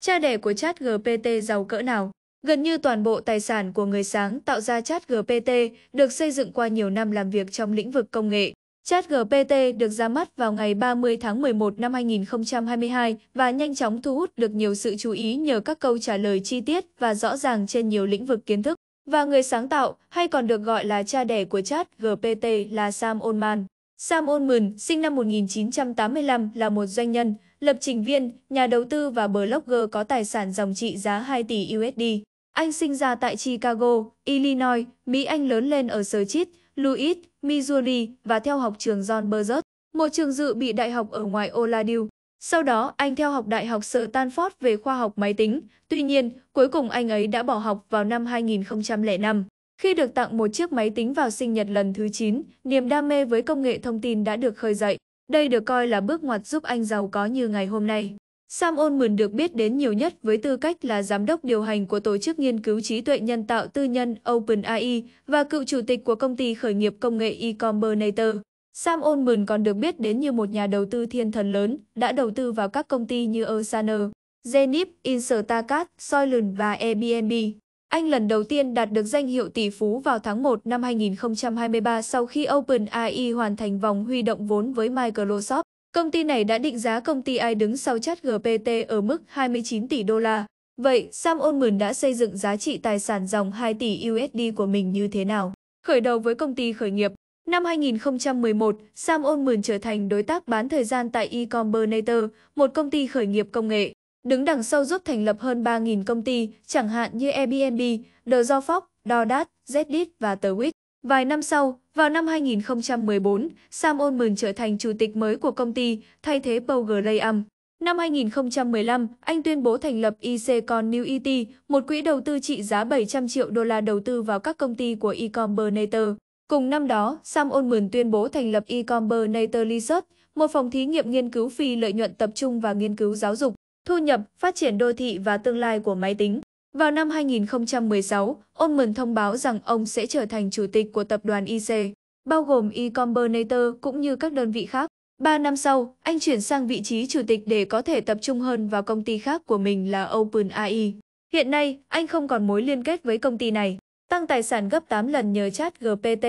Cha đẻ của chat GPT giàu cỡ nào? Gần như toàn bộ tài sản của người sáng tạo ra chat GPT được xây dựng qua nhiều năm làm việc trong lĩnh vực công nghệ. Chat GPT được ra mắt vào ngày 30 tháng 11 năm 2022 và nhanh chóng thu hút được nhiều sự chú ý nhờ các câu trả lời chi tiết và rõ ràng trên nhiều lĩnh vực kiến thức. Và người sáng tạo, hay còn được gọi là cha đẻ của chat GPT là Sam Altman. Sam Olman, sinh năm 1985, là một doanh nhân, lập trình viên, nhà đầu tư và blogger có tài sản dòng trị giá 2 tỷ USD. Anh sinh ra tại Chicago, Illinois, Mỹ Anh lớn lên ở Chit, Louis, Missouri và theo học trường John Burgess, một trường dự bị đại học ở ngoài Oladue. Sau đó, anh theo học Đại học Sở Stanford về khoa học máy tính. Tuy nhiên, cuối cùng anh ấy đã bỏ học vào năm 2005. Khi được tặng một chiếc máy tính vào sinh nhật lần thứ 9, niềm đam mê với công nghệ thông tin đã được khơi dậy. Đây được coi là bước ngoặt giúp anh giàu có như ngày hôm nay. Sam Altman được biết đến nhiều nhất với tư cách là giám đốc điều hành của tổ chức nghiên cứu trí tuệ nhân tạo tư nhân OpenAI và cựu chủ tịch của công ty khởi nghiệp công nghệ eCombernator. Sam Altman còn được biết đến như một nhà đầu tư thiên thần lớn, đã đầu tư vào các công ty như Asana, Zenip, Instacart, Soylent và Airbnb. Anh lần đầu tiên đạt được danh hiệu tỷ phú vào tháng 1 năm 2023 sau khi OpenAI hoàn thành vòng huy động vốn với Microsoft. Công ty này đã định giá công ty ai đứng sau chat GPT ở mức 29 tỷ đô la. Vậy, Sam Altman đã xây dựng giá trị tài sản dòng 2 tỷ USD của mình như thế nào? Khởi đầu với công ty khởi nghiệp. Năm 2011, Sam Altman trở thành đối tác bán thời gian tại Ecombernator, một công ty khởi nghiệp công nghệ đứng đằng sau giúp thành lập hơn 3.000 công ty, chẳng hạn như Airbnb, The Zofox, DoorDash, Zedit và Twitch. Vài năm sau, vào năm 2014, Sam Altman trở thành chủ tịch mới của công ty, thay thế Paul Graham. Năm 2015, anh tuyên bố thành lập Econ New ET, một quỹ đầu tư trị giá 700 triệu đô la đầu tư vào các công ty của Ecombernator. Cùng năm đó, Sam Altman tuyên bố thành lập Ecombernator Research, một phòng thí nghiệm nghiên cứu phi lợi nhuận tập trung vào nghiên cứu giáo dục thu nhập, phát triển đô thị và tương lai của máy tính. Vào năm 2016, Oman thông báo rằng ông sẽ trở thành chủ tịch của tập đoàn IC, bao gồm e Combinator cũng như các đơn vị khác. Ba năm sau, anh chuyển sang vị trí chủ tịch để có thể tập trung hơn vào công ty khác của mình là OpenAI. Hiện nay, anh không còn mối liên kết với công ty này, tăng tài sản gấp 8 lần nhờ chat GPT.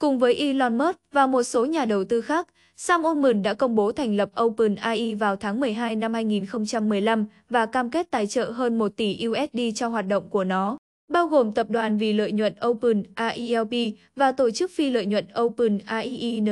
Cùng với Elon Musk và một số nhà đầu tư khác, Sam Altman đã công bố thành lập OpenAI vào tháng 12 năm 2015 và cam kết tài trợ hơn 1 tỷ USD cho hoạt động của nó, bao gồm tập đoàn vì lợi nhuận OpenAI LP và tổ chức phi lợi nhuận OpenAI Inc.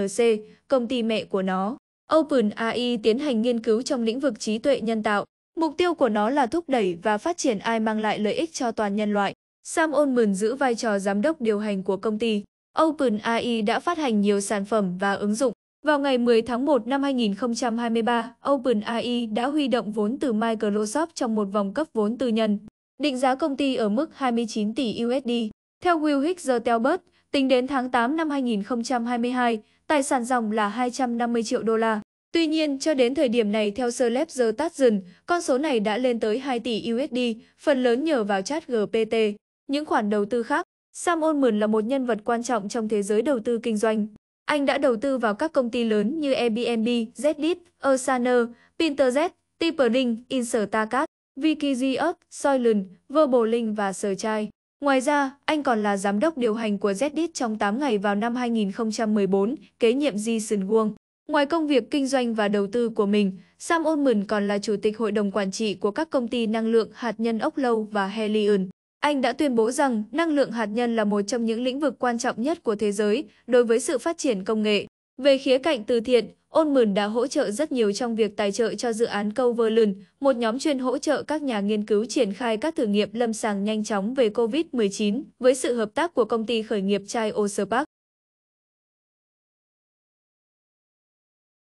công ty mẹ của nó. OpenAI tiến hành nghiên cứu trong lĩnh vực trí tuệ nhân tạo. Mục tiêu của nó là thúc đẩy và phát triển AI mang lại lợi ích cho toàn nhân loại. Sam Altman giữ vai trò giám đốc điều hành của công ty. OpenAI đã phát hành nhiều sản phẩm và ứng dụng. Vào ngày 10 tháng 1 năm 2023, OpenAI đã huy động vốn từ Microsoft trong một vòng cấp vốn tư nhân, định giá công ty ở mức 29 tỷ USD. Theo Will Hicks Telbert, tính đến tháng 8 năm 2022, tài sản dòng là 250 triệu đô la. Tuy nhiên, cho đến thời điểm này theo Sir Ledger Tatzen, con số này đã lên tới 2 tỷ USD, phần lớn nhờ vào chat GPT. Những khoản đầu tư khác, Sam Altman là một nhân vật quan trọng trong thế giới đầu tư kinh doanh. Anh đã đầu tư vào các công ty lớn như Airbnb, Zedit, Asana, Pinterest, Tippering, Instacart, Wikizius, Soylent, Verbalink và Searchai. Ngoài ra, anh còn là giám đốc điều hành của Zedit trong 8 ngày vào năm 2014, kế nhiệm Jason Wong. Ngoài công việc kinh doanh và đầu tư của mình, Sam Altman còn là chủ tịch hội đồng quản trị của các công ty năng lượng hạt nhân Ốc Lâu và Helion. Anh đã tuyên bố rằng năng lượng hạt nhân là một trong những lĩnh vực quan trọng nhất của thế giới đối với sự phát triển công nghệ. Về khía cạnh từ thiện, Ôn Mờn đã hỗ trợ rất nhiều trong việc tài trợ cho dự án Coverland, một nhóm chuyên hỗ trợ các nhà nghiên cứu triển khai các thử nghiệm lâm sàng nhanh chóng về COVID-19 với sự hợp tác của công ty khởi nghiệp Chai Ospark.